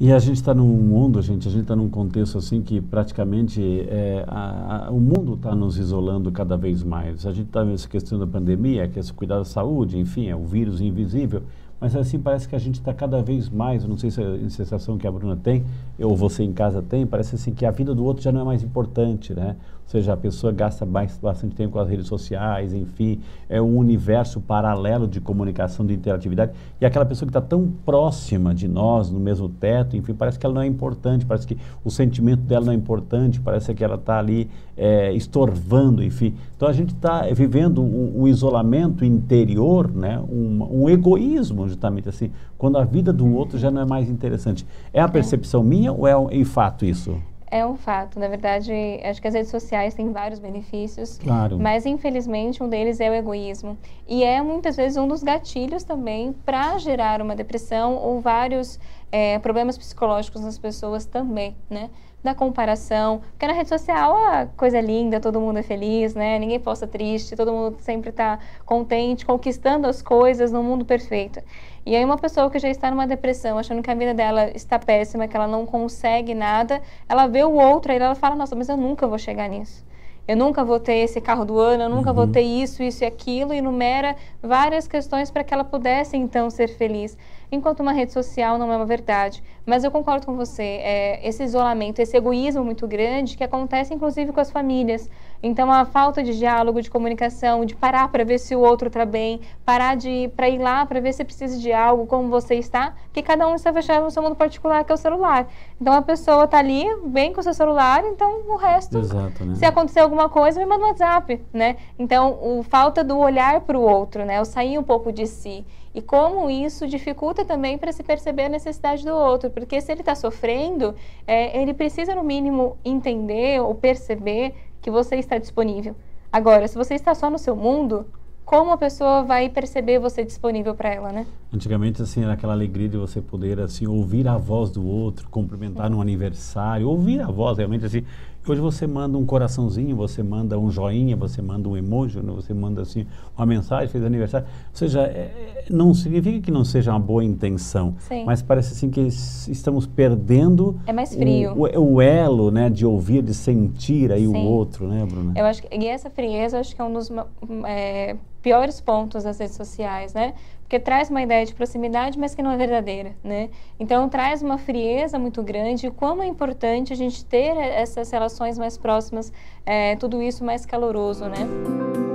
E a gente está num mundo, gente, a gente está num contexto assim que praticamente é, a, a, o mundo está nos isolando cada vez mais. A gente está nessa questão da pandemia, que é cuidar da saúde, enfim, é o vírus invisível. Mas assim parece que a gente está cada vez mais, não sei se é a sensação que a Bruna tem, ou você em casa tem, parece assim que a vida do outro já não é mais importante, né? Ou seja, a pessoa gasta mais, bastante tempo com as redes sociais, enfim, é um universo paralelo de comunicação, de interatividade. E aquela pessoa que está tão próxima de nós, no mesmo teto, enfim, parece que ela não é importante, parece que o sentimento dela não é importante, parece que ela está ali é, estorvando, enfim. Então a gente está vivendo um, um, isolamento interior, né? Um, um, egoísmo, justamente assim, quando a vida do outro já não é mais interessante. É a é. percepção minha ou é um, em fato isso? É um fato. Na verdade, acho que as redes sociais têm vários benefícios. Claro. Mas, infelizmente, um deles é o egoísmo. E é, muitas vezes, um dos gatilhos também para gerar uma depressão ou vários é, problemas psicológicos nas pessoas também, né? Da comparação, porque na rede social a ah, coisa é linda, todo mundo é feliz, né? Ninguém posta triste, todo mundo sempre está contente, conquistando as coisas no mundo perfeito. E aí uma pessoa que já está numa depressão, achando que a vida dela está péssima, que ela não consegue nada, ela vê o outro e ela fala, nossa, mas eu nunca vou chegar nisso eu nunca vou ter esse carro do ano, eu nunca uhum. vou ter isso, isso e aquilo, e enumera várias questões para que ela pudesse então ser feliz. Enquanto uma rede social não é uma verdade. Mas eu concordo com você, é, esse isolamento, esse egoísmo muito grande que acontece inclusive com as famílias. Então, a falta de diálogo, de comunicação, de parar para ver se o outro está bem, parar de para ir lá para ver se precisa de algo, como você está, porque cada um está fechado no seu mundo particular, que é o celular. Então, a pessoa está ali, bem com o seu celular, então o resto, Exato, né? se acontecer alguma coisa, me manda um WhatsApp, né? Então, o falta do olhar para o outro, né? O sair um pouco de si. E como isso dificulta também para se perceber a necessidade do outro, porque se ele está sofrendo, é, ele precisa, no mínimo, entender ou perceber que você está disponível. Agora, se você está só no seu mundo, como a pessoa vai perceber você disponível para ela, né? Antigamente, assim, era aquela alegria de você poder, assim, ouvir a voz do outro, cumprimentar num aniversário, ouvir a voz, realmente, assim. Hoje você manda um coraçãozinho, você manda um joinha, você manda um emoji, né? você manda, assim, uma mensagem, fez aniversário. Ou seja, é, é, não significa que não seja uma boa intenção, Sim. mas parece, assim, que estamos perdendo... É mais frio. O, o elo, né, de ouvir, de sentir aí Sim. o outro, né, Bruna? Eu acho que, e essa frieza, acho que é um dos... Hum, é, piores pontos das redes sociais, né? porque traz uma ideia de proximidade, mas que não é verdadeira, né? Então traz uma frieza muito grande. E como é importante a gente ter essas relações mais próximas, é, tudo isso mais caloroso, né?